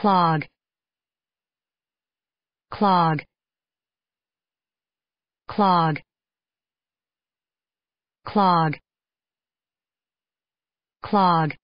clog clog clog clog clog